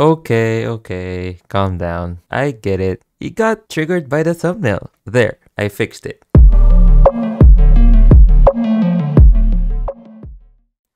Okay, okay, calm down. I get it. You got triggered by the thumbnail. There, I fixed it.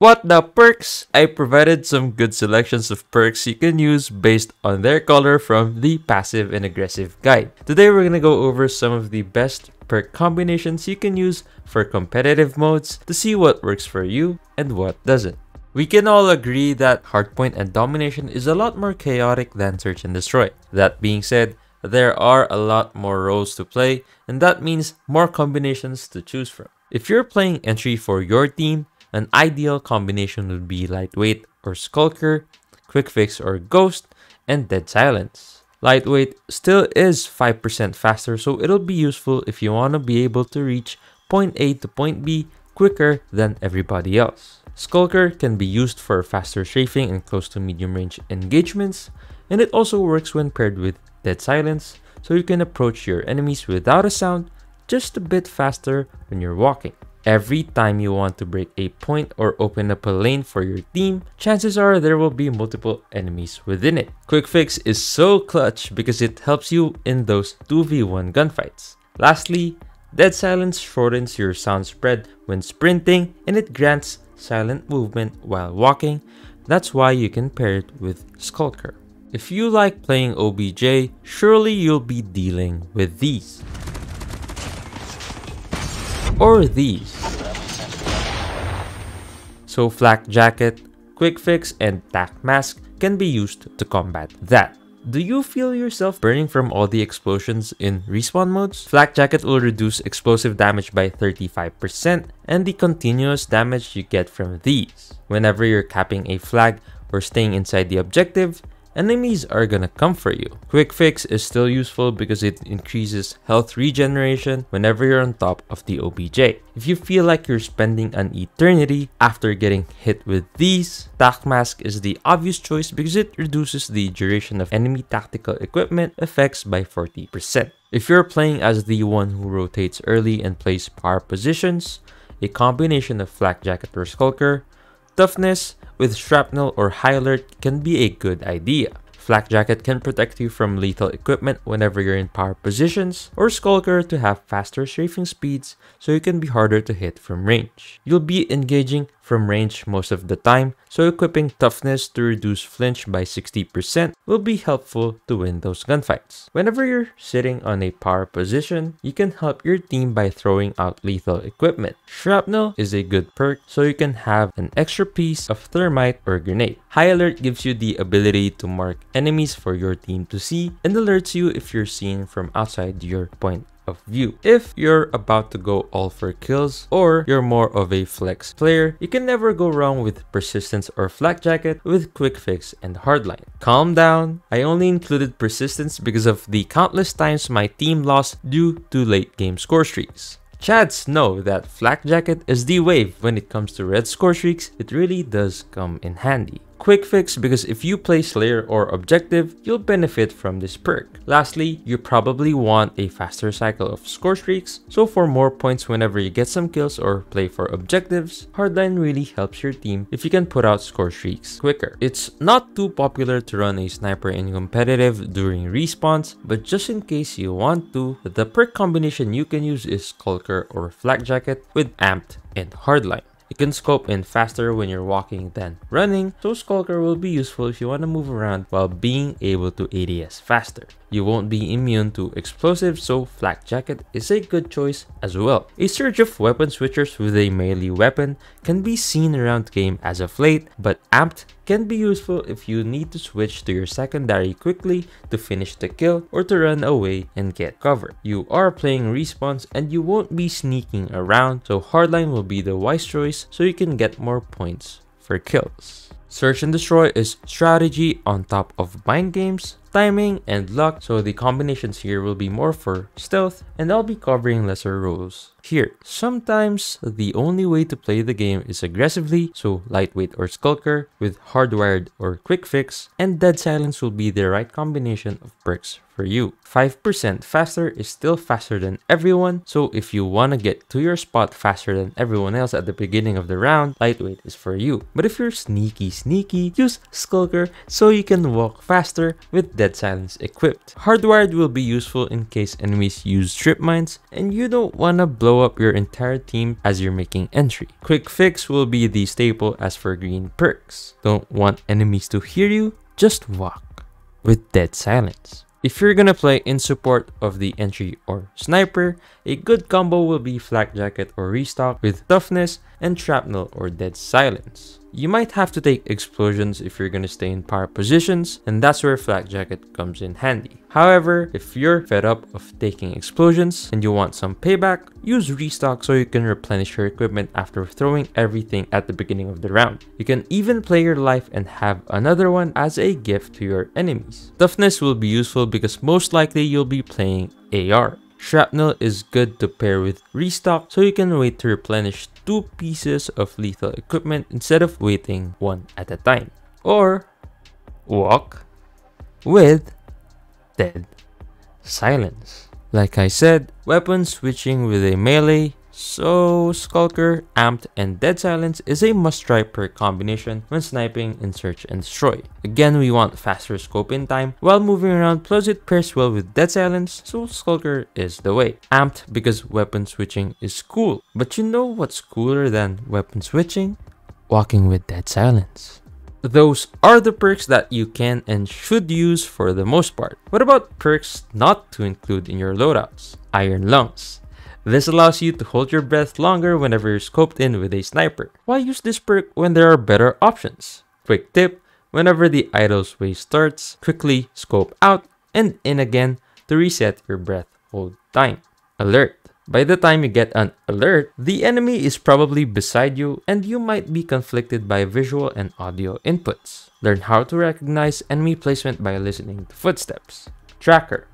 What the perks? I provided some good selections of perks you can use based on their color from the passive and aggressive guide. Today we're gonna go over some of the best perk combinations you can use for competitive modes to see what works for you and what doesn't. We can all agree that Hardpoint and Domination is a lot more chaotic than Search and Destroy. That being said, there are a lot more roles to play, and that means more combinations to choose from. If you're playing entry for your team, an ideal combination would be Lightweight or Skulker, Quick Fix or Ghost, and Dead Silence. Lightweight still is 5% faster, so it'll be useful if you want to be able to reach point A to point B quicker than everybody else. Skulker can be used for faster strafing and close to medium range engagements, and it also works when paired with Dead Silence, so you can approach your enemies without a sound just a bit faster when you're walking. Every time you want to break a point or open up a lane for your team, chances are there will be multiple enemies within it. Quick Fix is so clutch because it helps you in those 2v1 gunfights. Lastly, Dead silence shortens your sound spread when sprinting and it grants silent movement while walking. That's why you can pair it with Skulker. If you like playing OBJ, surely you'll be dealing with these. Or these. So Flak Jacket, Quick Fix, and Tack Mask can be used to combat that. Do you feel yourself burning from all the explosions in respawn modes? Flak Jacket will reduce explosive damage by 35% and the continuous damage you get from these. Whenever you're capping a flag or staying inside the objective, Enemies are gonna come for you. Quick Fix is still useful because it increases health regeneration whenever you're on top of the OBJ. If you feel like you're spending an eternity after getting hit with these, Tact Mask is the obvious choice because it reduces the duration of enemy tactical equipment effects by 40%. If you're playing as the one who rotates early and plays power positions, a combination of Flak Jacket or Skulker, Toughness, with shrapnel or high alert can be a good idea. Flak Jacket can protect you from lethal equipment whenever you're in power positions, or Skulker to have faster strafing speeds so you can be harder to hit from range. You'll be engaging from range most of the time, so equipping toughness to reduce flinch by 60% will be helpful to win those gunfights. Whenever you're sitting on a power position, you can help your team by throwing out lethal equipment. Shrapnel is a good perk, so you can have an extra piece of thermite or grenade. High Alert gives you the ability to mark enemies for your team to see and alerts you if you're seen from outside your point of view. If you're about to go all for kills or you're more of a flex player, you can never go wrong with persistence or flak jacket with quick fix and hardline. Calm down, I only included persistence because of the countless times my team lost due to late game score streaks. Chads know that flak jacket is the wave when it comes to red score streaks, it really does come in handy. Quick fix because if you play Slayer or Objective, you'll benefit from this perk. Lastly, you probably want a faster cycle of score streaks, so for more points whenever you get some kills or play for objectives, Hardline really helps your team if you can put out score streaks quicker. It's not too popular to run a sniper in competitive during respawns, but just in case you want to, the perk combination you can use is Skulker or Flag Jacket with Amped and Hardline. You can scope in faster when you're walking than running, so Skulker will be useful if you want to move around while being able to ADS faster. You won't be immune to explosives, so Flak Jacket is a good choice as well. A surge of weapon switchers with a melee weapon can be seen around game as of late, but Amped can be useful if you need to switch to your secondary quickly to finish the kill or to run away and get cover. You are playing respawns and you won't be sneaking around, so Hardline will be the wise choice so you can get more points for kills. Search and destroy is strategy on top of mind games, timing, and luck, so the combinations here will be more for stealth, and I'll be covering lesser rules. Here, sometimes the only way to play the game is aggressively, so lightweight or skulker, with hardwired or quick fix, and dead silence will be the right combination of perks for you. 5% faster is still faster than everyone, so if you want to get to your spot faster than everyone else at the beginning of the round, lightweight is for you. But if you're sneaky sneaky, use Skulker so you can walk faster with Dead Silence equipped. Hardwired will be useful in case enemies use strip mines and you don't want to blow up your entire team as you're making entry. Quick Fix will be the staple as for green perks. Don't want enemies to hear you, just walk with dead silence. If you're gonna play in support of the entry or sniper, a good combo will be Flak Jacket or Restock with Toughness and Shrapnel or Dead Silence. You might have to take explosions if you're gonna stay in power positions, and that's where Flak Jacket comes in handy. However, if you're fed up of taking explosions and you want some payback, use restock so you can replenish your equipment after throwing everything at the beginning of the round. You can even play your life and have another one as a gift to your enemies. Toughness will be useful because most likely you'll be playing AR. Shrapnel is good to pair with restock so you can wait to replenish two pieces of lethal equipment instead of waiting one at a time. Or walk with dead silence. Like I said, weapon switching with a melee so, Skulker, Amped, and Dead Silence is a must-try perk combination when sniping in Search and Destroy. Again, we want faster scope-in time while moving around plus it pairs well with Dead Silence, so Skulker is the way. Amped because weapon switching is cool. But you know what's cooler than weapon switching? Walking with Dead Silence those are the perks that you can and should use for the most part. What about perks not to include in your loadouts? Iron Lungs. This allows you to hold your breath longer whenever you're scoped in with a sniper. Why use this perk when there are better options? Quick tip, whenever the idle's wave starts, quickly scope out and in again to reset your breath hold time. Alert. By the time you get an alert, the enemy is probably beside you and you might be conflicted by visual and audio inputs. Learn how to recognize enemy placement by listening to footsteps. Tracker.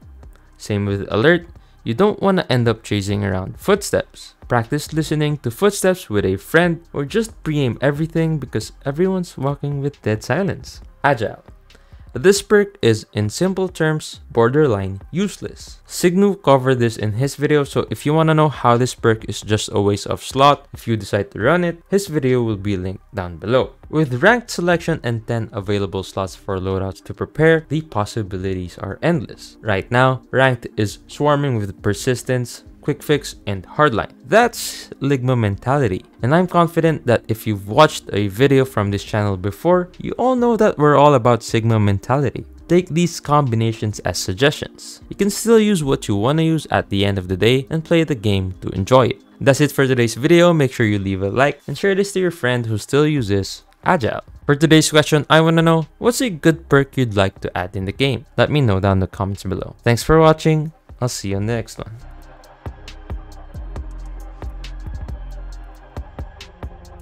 Same with alert, you don't want to end up chasing around footsteps. Practice listening to footsteps with a friend or just pre-aim everything because everyone's walking with dead silence. Agile this perk is, in simple terms, borderline useless. Signu covered this in his video, so if you want to know how this perk is just a waste of slot, if you decide to run it, his video will be linked down below. With ranked selection and 10 available slots for loadouts to prepare, the possibilities are endless. Right now, ranked is swarming with persistence, quick fix, and hardline. That's Ligma mentality. And I'm confident that if you've watched a video from this channel before, you all know that we're all about Sigma mentality. Take these combinations as suggestions. You can still use what you want to use at the end of the day and play the game to enjoy it. That's it for today's video, make sure you leave a like and share this to your friend who still uses Agile. For today's question, I want to know, what's a good perk you'd like to add in the game? Let me know down in the comments below. Thanks for watching, I'll see you on the next one.